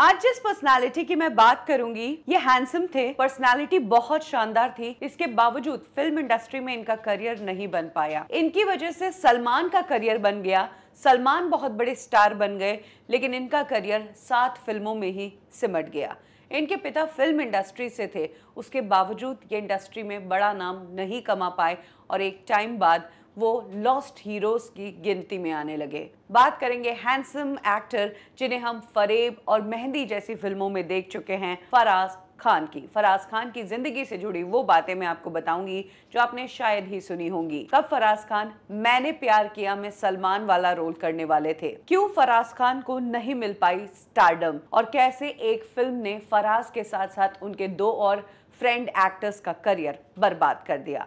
आज जिस पर्सनालिटी की मैं बात करूंगी ये हैंडसम थे पर्सनालिटी बहुत शानदार थी इसके बावजूद फिल्म इंडस्ट्री में इनका करियर नहीं बन पाया इनकी वजह से सलमान का करियर बन गया सलमान बहुत बड़े स्टार बन गए लेकिन इनका करियर सात फिल्मों में ही सिमट गया इनके पिता फिल्म इंडस्ट्री से थे उसके बावजूद ये इंडस्ट्री में बड़ा नाम नहीं कमा पाए और एक टाइम बाद वो लॉस्ट हीरोज की गिनती में आने लगे बात करेंगे हैंडसम एक्टर जिन्हें हम फरेब और मेहंदी जैसी फिल्मों में देख चुके हैं फराज खान की फराज खान की जिंदगी से जुड़ी वो बातें मैं आपको बताऊंगी जो आपने शायद ही सुनी होंगी तब फराज खान मैंने प्यार किया में सलमान वाला रोल करने वाले थे क्यों फराज खान को नहीं मिल पाई स्टारडम और कैसे एक फिल्म ने फराज के साथ साथ उनके दो और फ्रेंड एक्टर्स का करियर बर्बाद कर दिया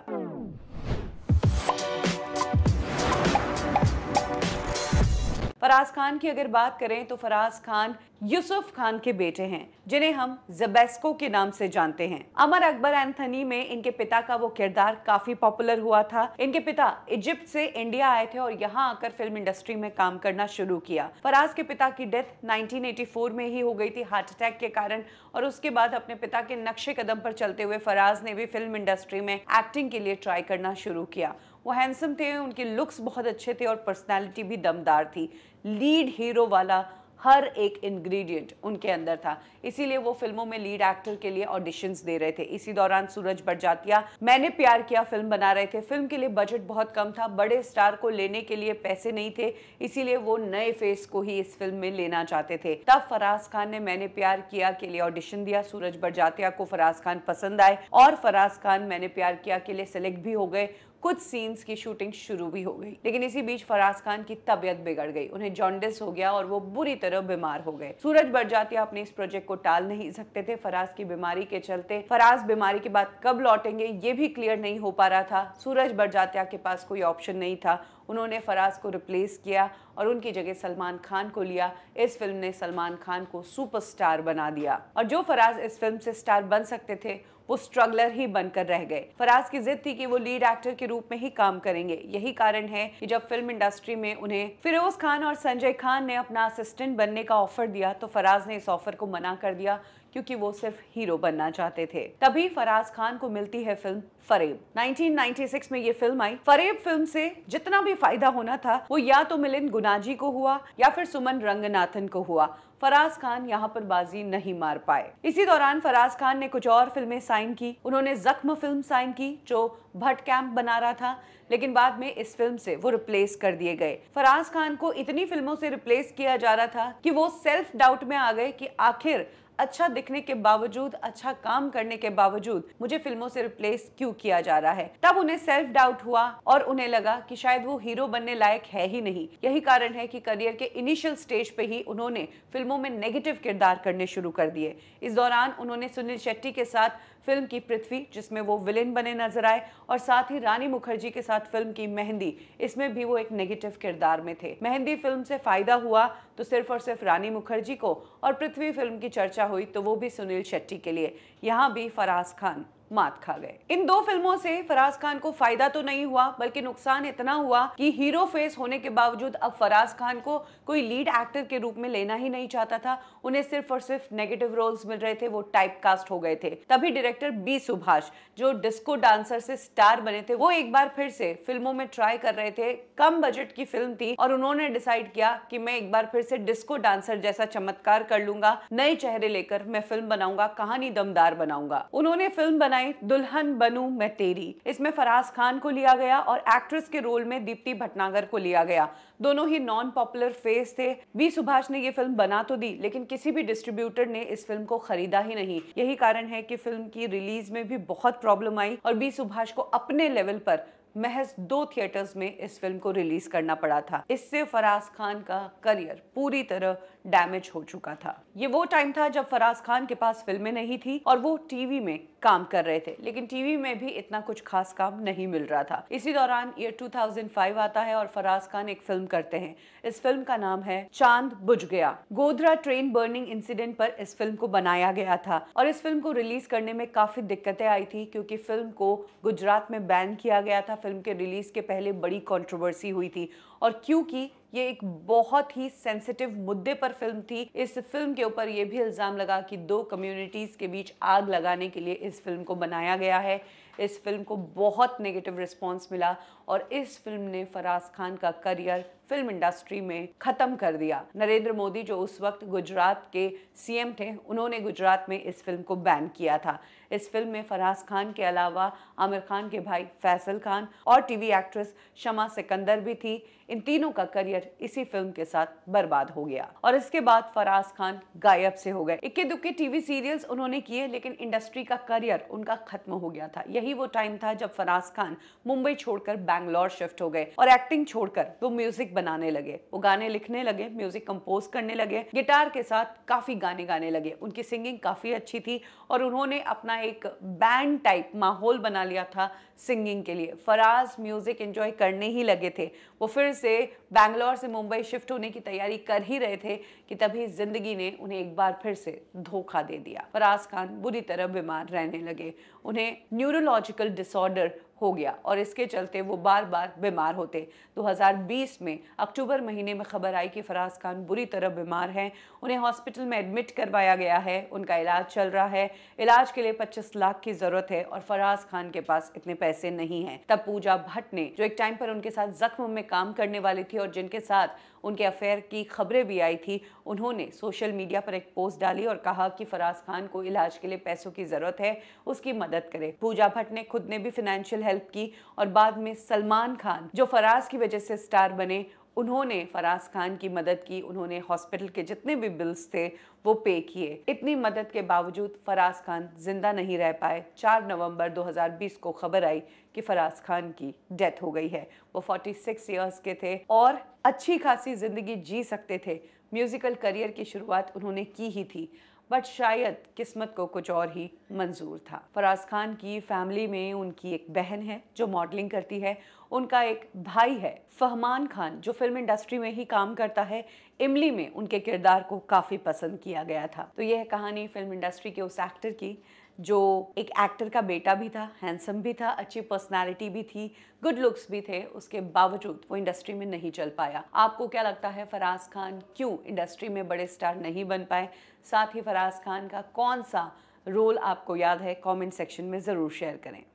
फराज खान की अगर बात करें तो फराज खान यूसुफ खान के बेटे हैं जिन्हें हम जबेस्को के नाम से जानते हैं अमर अकबर एंथनी में इनके पिता का वो किरदार काफी पॉपुलर हुआ था इनके पिता इजिप्ट से इंडिया आए थे और यहाँ आकर फिल्म इंडस्ट्री में काम करना शुरू किया फराज के पिता की डेथ 1984 में ही हो गई थी हार्ट अटैक के कारण और उसके बाद अपने पिता के नक्शे कदम पर चलते हुए फराज ने भी फिल्म इंडस्ट्री में एक्टिंग के लिए ट्राई करना शुरू किया वो हैंडसम थे उनके लुक्स बहुत अच्छे थे और पर्सनैलिटी भी दमदार थी लीड हीरो वाला हर एक इंग्रेडिएंट उनके अंदर था इसीलिए वो फिल्मों में लीड एक्टर के लिए ऑडिशंस दे रहे थे इसी दौरान सूरज बड़जातिया मैंने प्यार किया फिल्म बना रहे थे फिल्म के लिए बजट बहुत कम था बड़े स्टार को लेने के लिए पैसे नहीं थे इसीलिए वो नए फेस को ही इस फिल्म में लेना चाहते थे तब फराज खान ने मैंने प्यार किया के लिए ऑडिशन दिया सूरज बड़जातिया को फराज खान पसंद आए और फराज खान मैंने प्यार किया के लिए सेलेक्ट भी हो गए कुछ सीन्स की शूटिंग शुरू भी हो गई लेकिन इसी बीच फराज खान की तबीयत बिगड़ गई उन्हें जॉन्डिस हो गया और वो बुरी तरह तरह बीमार हो गए सूरज बरजातिया अपने इस प्रोजेक्ट को टाल नहीं सकते थे फराज की बीमारी के चलते फराज बीमारी के बाद कब लौटेंगे ये भी क्लियर नहीं हो पा रहा था सूरज बरजातिया के पास कोई ऑप्शन नहीं था उन्होंने फराज को रिप्लेस किया और उनकी जगह सलमान खान को लिया इस फिल्म ने सलमान खान को सुपरस्टार बना दिया और जो फराज इस फिल्म से स्टार बन सकते थे वो स्ट्रगलर ही बनकर रह गए फराज की जिद थी कि वो लीड एक्टर के रूप में ही काम करेंगे यही कारण है कि जब फिल्म इंडस्ट्री में उन्हें फिरोज खान और संजय खान ने अपना असिस्टेंट बनने का ऑफर दिया तो फराज ने इस ऑफर को मना कर दिया क्योंकि वो सिर्फ हीरो बनना चाहते थे तभी फराज खान को मिलती है फिल्म फरेब 1996 में ये फिल्म आई फरेब फिल्म से जितना भी फायदा होना था वो या तो मिलिन गुनाजी को हुआ या फिर सुमन रंगनाथन को हुआ फराज खान यहाँ पर बाजी नहीं मार पाए इसी दौरान फराज खान ने कुछ और फिल्में साइन की उन्होंने जख्म फिल्म साइन की जो भट कैंप बना रहा था लेकिन बाद में इस फिल्म से वो रिप्लेस कर दिए गए फराज खान को इतनी फिल्मों से रिप्लेस किया जा रहा था कि वो सेल्फ डाउट में आ गए कि आखिर अच्छा दिखने के बावजूद अच्छा काम करने के बावजूद मुझे फिल्मों से रिप्लेस क्यों किया जा रहा है तब उन्हें सेल्फ डाउट हुआ और उन्हें लगा कि शायद वो हीरो बनने लायक है ही नहीं यही कारण है कि करियर के इनिशियल स्टेज पे ही उन्होंने फिल्मों में नेगेटिव किरदार करने शुरू कर दिए इस दौरान उन्होंने सुनील शेट्टी के साथ फिल्म की पृथ्वी जिसमें वो विलेन बने नजर आए और साथ ही रानी मुखर्जी के साथ फिल्म की मेहंदी इसमें भी वो एक नेगेटिव किरदार में थे मेहंदी फिल्म से फायदा हुआ तो सिर्फ और सिर्फ रानी मुखर्जी को और पृथ्वी फिल्म की चर्चा चर्चा हुई तो वो भी सुनील शेट्टी के लिए यहाँ भी फराज खान मात खा गए इन दो फिल्मों से फराज खान को फायदा तो नहीं हुआ बल्कि नुकसान इतना हुआ कि हीरो फेस होने के बावजूद अब फराज खान को कोई लीड एक्टर के रूप में लेना ही नहीं चाहता था उन्हें सिर्फ और सिर्फ नेगेटिव रोल्स मिल रहे थे वो टाइप कास्ट हो गए थे तभी डायरेक्टर बी सुभाष जो डिस्को डांसर से स्टार बने थे वो एक बार फिर से फिल्मों में ट्राई कर रहे थे कम बजट की फिल्म थी और उन्होंने डिसाइड किया कि मैं एक बार फिर से डिस्को डांसर जैसा चमत्कार कर लूंगा नए चेहरे लेकर मैं फिल्म बनाऊंगा कहानी दमदार बनाऊंगा उन्होंने फिल्म बनाई नाइट दुल्हन बनू मैं तेरी इसमें फराज खान को लिया गया और एक्ट्रेस के रोल में दीप्ति भटनागर को लिया गया दोनों ही नॉन पॉपुलर फेस थे वी सुभाष ने ये फिल्म बना तो दी लेकिन किसी भी डिस्ट्रीब्यूटर ने इस फिल्म को खरीदा ही नहीं यही कारण है कि फिल्म की रिलीज में भी बहुत प्रॉब्लम आई और बी सुभाष को अपने लेवल पर महज दो थिएटर्स में इस फिल्म को रिलीज करना पड़ा था इससे फराज खान का करियर पूरी तरह डैमेज हो चुका था ये वो टाइम था जब फराज खान के पास फिल्में नहीं थी और वो टीवी में काम कर रहे थे लेकिन टीवी में भी इतना कुछ खास काम नहीं मिल रहा था इसी दौरान ईयर 2005 आता है और फराज खान एक फिल्म करते हैं इस फिल्म का नाम है चांद बुझ गया गोधरा ट्रेन बर्निंग इंसिडेंट पर इस फिल्म को बनाया गया था और इस फिल्म को रिलीज करने में काफी दिक्कतें आई थी क्योंकि फिल्म को गुजरात में बैन किया गया था फिल्म के रिलीज के पहले बड़ी कॉन्ट्रोवर्सी हुई थी और क्योंकि ये एक बहुत ही सेंसिटिव मुद्दे पर फिल्म थी इस फिल्म के ऊपर ये भी इल्ज़ाम लगा कि दो कम्युनिटीज़ के बीच आग लगाने के लिए इस फिल्म को बनाया गया है इस फिल्म को बहुत नेगेटिव रिस्पॉन्स मिला और इस फिल्म ने फराज खान का करियर फिल्म इंडस्ट्री में ख़त्म कर दिया नरेंद्र मोदी जो उस वक्त गुजरात के सीएम थे उन्होंने गुजरात में इस फिल्म को बैन किया था इस फिल्म में फराज खान के अलावा आमिर खान के भाई फैसल खान और टीवी एक्ट्रेस शमा सिकंदर भी थी इन तीनों का करियर इसी फिल्म के साथ बर्बाद हो गया और इसके बाद फराज खान गायब से हो गए इक्के दुक्के टीवी सीरियल्स उन्होंने किए लेकिन इंडस्ट्री का करियर उनका खत्म हो गया था यही वो टाइम था जब फराज खान मुंबई छोड़कर बैंगलोर शिफ्ट हो गए और एक्टिंग छोड़कर वो म्यूजिक बनाने लगे वो गाने लिखने लगे म्यूजिक कंपोज करने लगे गिटार के साथ काफ़ी गाने गाने लगे उनकी सिंगिंग काफ़ी अच्छी थी और उन्होंने अपना एक बैंड टाइप माहौल बना लिया था सिंगिंग के लिए फराज म्यूज़िक एंजॉय करने ही लगे थे वो फिर से बैंगलोर से मुंबई शिफ्ट होने की तैयारी कर ही रहे थे कि तभी ज़िंदगी ने उन्हें एक बार फिर से धोखा दे दिया फराज खान बुरी तरह बीमार रहने लगे उन्हें न्यूरोलॉजिकल डिसऑर्डर हो गया और इसके चलते वो बार बार बीमार होते 2020 में अक्टूबर महीने में खबर आई कि फराज खान बुरी तरह बीमार हैं उन्हें हॉस्पिटल में एडमिट करवाया गया है उनका इलाज चल रहा है इलाज के लिए 25 लाख की ज़रूरत है और फराज खान के पास इतने पैसे नहीं हैं तब पूजा भट्ट ने जो एक टाइम पर उनके साथ जख्म में काम करने वाली थी और जिनके साथ उनके अफेयर की खबरें भी आई थी उन्होंने सोशल मीडिया पर एक पोस्ट डाली और कहा कि फराज खान को इलाज के लिए पैसों की ज़रूरत है उसकी मदद करे पूजा भट्ट ने खुद ने भी फिनेंशियल हेल्प की और बाद में सलमान खान जो फराज की वजह से स्टार बने उन्होंने फराज खान की मदद की उन्होंने हॉस्पिटल के जितने भी बिल्स थे वो पे किए इतनी मदद के बावजूद फराज खान जिंदा नहीं रह पाए 4 नवंबर 2020 को खबर आई कि फराज खान की डेथ हो गई है वो 46 इयर्स के थे और अच्छी खासी ज़िंदगी जी सकते थे म्यूज़िकल करियर की शुरुआत उन्होंने की ही थी बट शायद किस्मत को कुछ और ही मंजूर था फराज खान की फैमिली में उनकी एक बहन है जो मॉडलिंग करती है उनका एक भाई है फहमान खान जो फिल्म इंडस्ट्री में ही काम करता है इमली में उनके किरदार को काफ़ी पसंद किया गया था तो यह कहानी फिल्म इंडस्ट्री के उस एक्टर की जो एक एक्टर का बेटा भी था हैंडसम भी था अच्छी पर्सनालिटी भी थी गुड लुक्स भी थे उसके बावजूद वो इंडस्ट्री में नहीं चल पाया आपको क्या लगता है फराज खान क्यों इंडस्ट्री में बड़े स्टार नहीं बन पाए साथ ही फराज खान का कौन सा रोल आपको याद है कमेंट सेक्शन में ज़रूर शेयर करें